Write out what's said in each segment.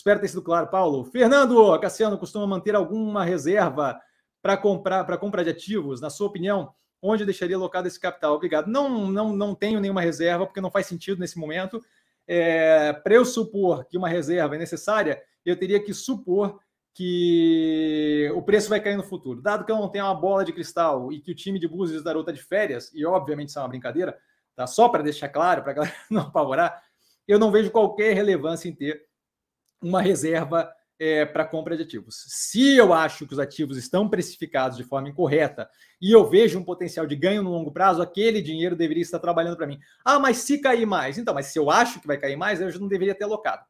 Espero ter sido claro, Paulo. Fernando, Cassiano costuma manter alguma reserva para comprar para compra de ativos? Na sua opinião, onde deixaria alocado esse capital? Obrigado. Não, não, não tenho nenhuma reserva porque não faz sentido nesse momento. É, para eu supor que uma reserva é necessária, eu teria que supor que o preço vai cair no futuro. Dado que eu não tenho uma bola de cristal e que o time de Búzios da está de férias, e obviamente isso é uma brincadeira, tá? só para deixar claro, para a galera não apavorar, eu não vejo qualquer relevância em ter uma reserva é, para compra de ativos. Se eu acho que os ativos estão precificados de forma incorreta e eu vejo um potencial de ganho no longo prazo, aquele dinheiro deveria estar trabalhando para mim. Ah, mas se cair mais? Então, mas se eu acho que vai cair mais, eu já não deveria ter alocado.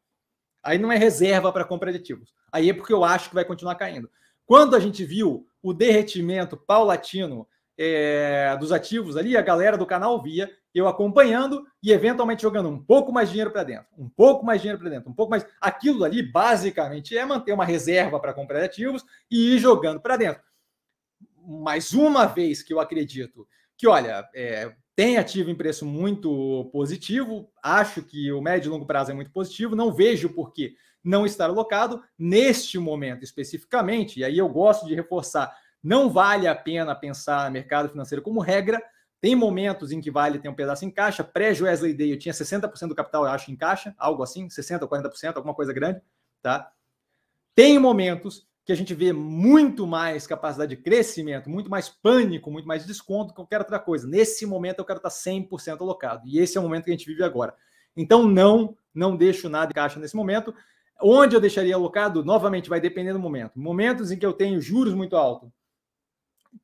Aí não é reserva para compra de ativos. Aí é porque eu acho que vai continuar caindo. Quando a gente viu o derretimento paulatino é, dos ativos ali, a galera do canal via, eu acompanhando e eventualmente jogando um pouco mais dinheiro para dentro, um pouco mais dinheiro para dentro, um pouco mais. Aquilo ali, basicamente, é manter uma reserva para comprar ativos e ir jogando para dentro. Mais uma vez que eu acredito que, olha, é, tem ativo em preço muito positivo, acho que o médio e longo prazo é muito positivo, não vejo por que não estar alocado neste momento especificamente, e aí eu gosto de reforçar não vale a pena pensar mercado financeiro como regra. Tem momentos em que vale ter um pedaço em caixa. Pré-Wesley Day, eu tinha 60% do capital, eu acho, em caixa, algo assim, 60% ou 40%, alguma coisa grande. Tá? Tem momentos que a gente vê muito mais capacidade de crescimento, muito mais pânico, muito mais desconto que qualquer outra coisa. Nesse momento eu quero estar 100% alocado. E esse é o momento que a gente vive agora. Então não, não deixo nada em caixa nesse momento. Onde eu deixaria alocado, novamente vai depender do momento. Momentos em que eu tenho juros muito altos,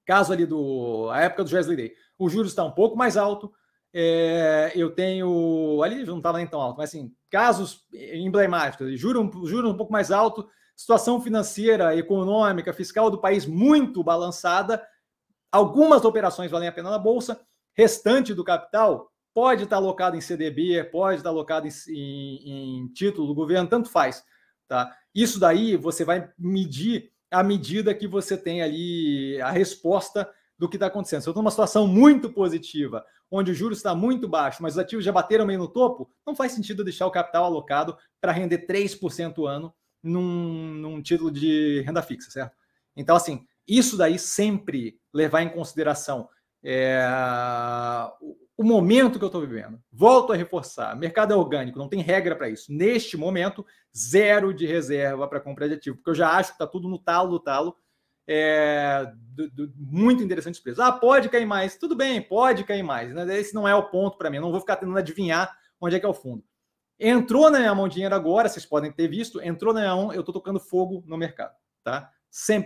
caso ali do a época do Wesley Day, o juros está um pouco mais alto. É, eu tenho ali não estava nem tão alto, mas assim casos emblemáticos, juro, juro um pouco mais alto, situação financeira, econômica, fiscal do país muito balançada. Algumas operações valem a pena na bolsa, restante do capital pode estar tá alocado em CDB, pode estar tá alocado em, em, em título do governo, tanto faz, tá? Isso daí você vai medir à medida que você tem ali a resposta do que está acontecendo. Se eu estou numa situação muito positiva, onde o juros está muito baixo, mas os ativos já bateram meio no topo, não faz sentido deixar o capital alocado para render 3% ano num, num título de renda fixa, certo? Então, assim, isso daí sempre levar em consideração é, o momento que eu estou vivendo. Volto a reforçar: mercado é orgânico, não tem regra para isso. Neste momento, zero de reserva para compra de ativo, porque eu já acho que está tudo no talo do talo. É, do, do, muito interessante preço. Ah, pode cair mais. Tudo bem, pode cair mais. Né? Esse não é o ponto para mim. Eu não vou ficar tentando adivinhar onde é que é o fundo. Entrou na minha mão dinheiro agora, vocês podem ter visto. Entrou na minha mão, eu estou tocando fogo no mercado. tá? Sempre.